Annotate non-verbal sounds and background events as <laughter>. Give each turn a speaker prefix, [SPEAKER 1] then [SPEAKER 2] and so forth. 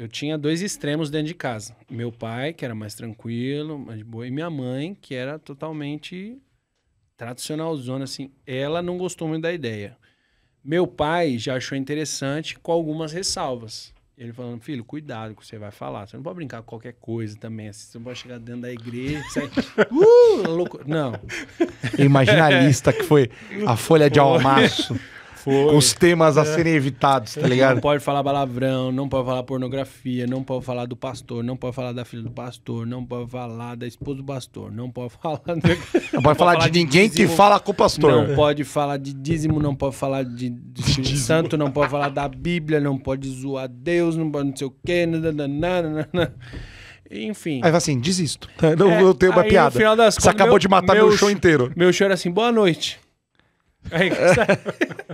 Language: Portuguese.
[SPEAKER 1] eu tinha dois extremos dentro de casa. Meu pai, que era mais tranquilo, mais de boa, e minha mãe, que era totalmente tradicionalzona, assim. Ela não gostou muito da ideia. Meu pai já achou interessante com algumas ressalvas. Ele falando, filho, cuidado com o que você vai falar. Você não pode brincar com qualquer coisa também. Assim, você não pode chegar dentro da igreja e <laughs> Uh, louco. Não. Imaginalista que foi a folha de <laughs> almaço. Foi. Os temas a serem evitados, tá ligado? Não pode falar palavrão, não pode falar pornografia, não pode falar do pastor, não pode falar da filha do pastor, não pode falar da esposa do pastor, não pode falar. Não, pode, não pode falar, falar de, de ninguém dízimo, que fala com o pastor. Não pode falar de dízimo, não pode falar de, de Espírito Santo, não pode falar da Bíblia, não pode zoar Deus, não pode não sei o quê. Nananana. Enfim. Aí assim,
[SPEAKER 2] desisto. Não, é, eu tenho uma aí, piada. No final das Você contas, acabou meu, de matar meu, show inteiro.
[SPEAKER 1] Meu show era assim, boa noite. Aí,